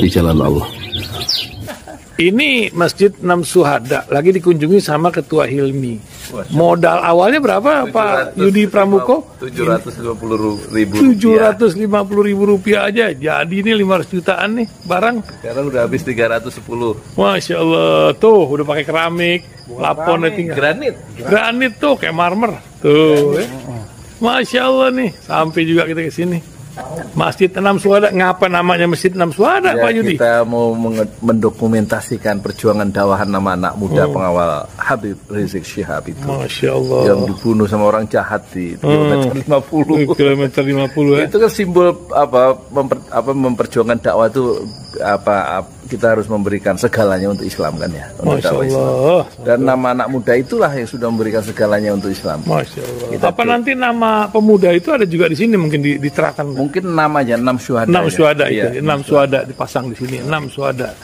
di jalan Allah. Ini Masjid Nam Suhada lagi dikunjungi sama Ketua Hilmi. Modal awalnya berapa 700, Pak Yudi Pramuko? 750 ribu rupiah. 750 ribu rupiah aja. Jadi ini 500 jutaan nih barang. Sekarang udah habis 310. Masya Allah. Tuh udah pakai keramik. Bukan lapon tinggal. Granit. Granit tuh kayak marmer. Tuh. Ya. Masya Allah nih. Sampai juga kita ke sini. Masjid Enam Suara, ngapa namanya Masjid Enam Suara ya, Pak Yudi? Kita mau mendokumentasikan perjuangan dakwah nama anak muda hmm. pengawal Habib Rizik Syihab itu. Masya Allah. Yang dibunuh sama orang jahat di hmm. kilometer 50. Kilometer 50 ya. Eh? itu kan simbol apa, memper, apa memperjuangkan dakwah itu apa, apa kita harus memberikan segalanya untuk Islam kan ya untuk Masya Allah. Islam. Dan nama anak muda itulah yang sudah memberikan segalanya untuk Islam. Masya Allah. Kita Apa nanti nama pemuda itu ada juga di sini mungkin diterakan? Mungkin namanya enam syuhada. Enam syuhada iya, ya. itu, enam syuhada dipasang di sini, enam syuhada.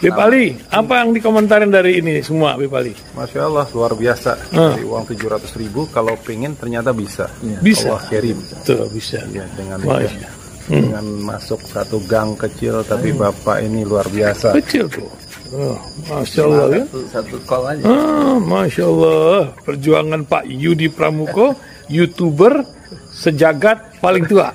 Bib Ali, apa yang dikomentarin dari ini semua Bib Ali? Masya Allah, luar biasa. Dari uang 700 ribu, kalau pengen ternyata bisa. Bisa. Allah kirim. Tuh, bisa. Ya, dengan Masya hmm. dengan masuk satu gang kecil tapi hmm. bapak ini luar biasa kecil tuh ah, Masya Allah ya. Satu, satu call aja. Ah, Masya Allah. Perjuangan Pak Yudi Pramuko, YouTuber sejagat paling tua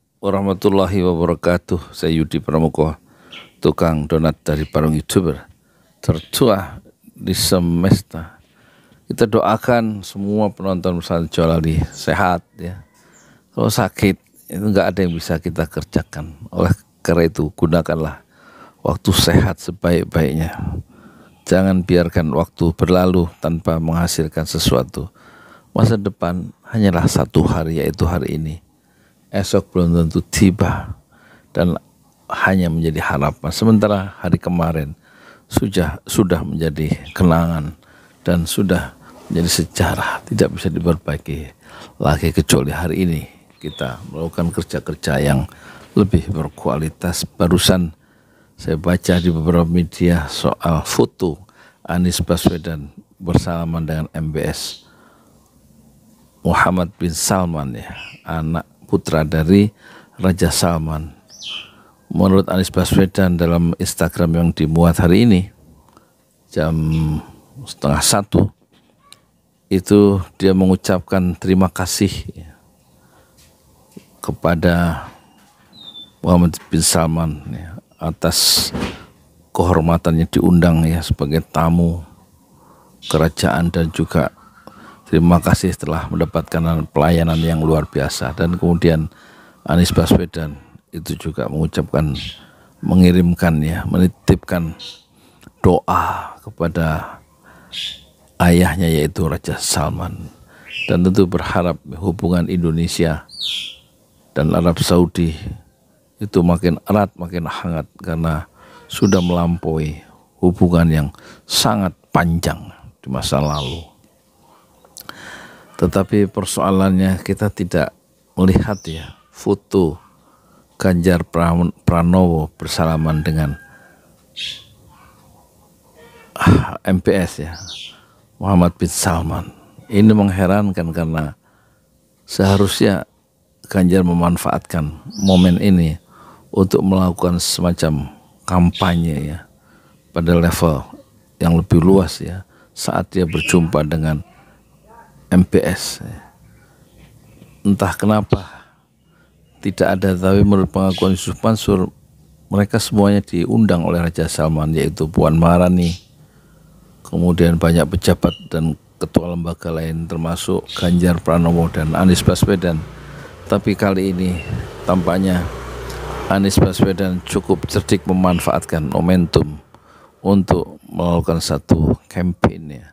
warahmatullahi wabarakatuh. Saya Yudi Pramuko, tukang donat dari Parung Youtuber. Tertua di semesta. Kita doakan semua penonton Pesantren Jolali sehat ya. Kalau sakit itu nggak ada yang bisa kita kerjakan. Oleh karena itu gunakanlah waktu sehat sebaik-baiknya. Jangan biarkan waktu berlalu tanpa menghasilkan sesuatu. Masa depan hanyalah satu hari yaitu hari ini esok belum tentu tiba dan hanya menjadi harapan. Sementara hari kemarin sudah sudah menjadi kenangan dan sudah menjadi sejarah, tidak bisa diperbaiki lagi kecuali hari ini kita melakukan kerja-kerja yang lebih berkualitas. Barusan saya baca di beberapa media soal foto Anies Baswedan bersalaman dengan MBS Muhammad bin Salman ya, anak putra dari Raja Salman. Menurut Anies Baswedan dalam Instagram yang dimuat hari ini jam setengah satu itu dia mengucapkan terima kasih kepada Muhammad bin Salman ya, atas kehormatannya diundang ya sebagai tamu kerajaan dan juga Terima kasih telah mendapatkan pelayanan yang luar biasa dan kemudian Anies Baswedan itu juga mengucapkan mengirimkan ya menitipkan doa kepada ayahnya yaitu Raja Salman dan tentu berharap hubungan Indonesia dan Arab Saudi itu makin erat makin hangat karena sudah melampaui hubungan yang sangat panjang di masa lalu tetapi persoalannya kita tidak melihat ya foto Ganjar Pranowo bersalaman dengan ah, MPS ya Muhammad bin Salman. Ini mengherankan karena seharusnya Ganjar memanfaatkan momen ini untuk melakukan semacam kampanye ya pada level yang lebih luas ya saat dia berjumpa dengan MPS entah kenapa tidak ada tapi menurut pengakuan Yusuf Mansur mereka semuanya diundang oleh Raja Salman yaitu Puan Maharani kemudian banyak pejabat dan ketua lembaga lain termasuk Ganjar Pranowo dan Anies Baswedan tapi kali ini tampaknya Anies Baswedan cukup cerdik memanfaatkan momentum untuk melakukan satu kampanye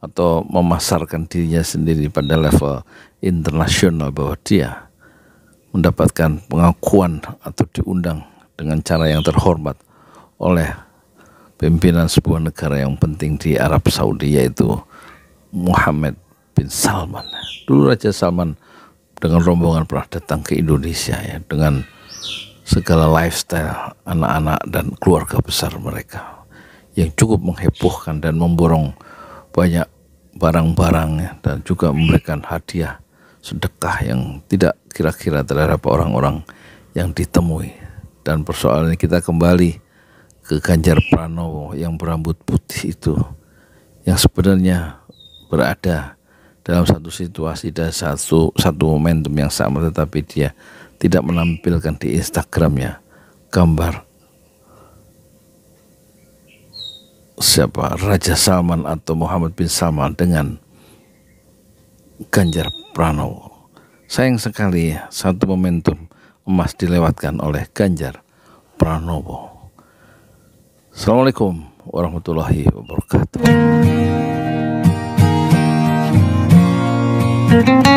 atau memasarkan dirinya sendiri pada level internasional bahwa dia mendapatkan pengakuan atau diundang dengan cara yang terhormat oleh pimpinan sebuah negara yang penting di Arab Saudi yaitu Muhammad bin Salman. Dulu Raja Salman dengan rombongan pernah datang ke Indonesia ya dengan segala lifestyle anak-anak dan keluarga besar mereka yang cukup menghebohkan dan memborong banyak barang-barang ya, dan juga memberikan hadiah sedekah yang tidak kira-kira terhadap orang-orang yang ditemui. Dan persoalan kita kembali ke Ganjar Pranowo yang berambut putih itu yang sebenarnya berada dalam satu situasi dan satu satu momentum yang sama tetapi dia tidak menampilkan di Instagramnya gambar siapa Raja Salman atau Muhammad bin Salman dengan Ganjar Pranowo. Sayang sekali satu momentum emas dilewatkan oleh Ganjar Pranowo. Assalamualaikum warahmatullahi wabarakatuh.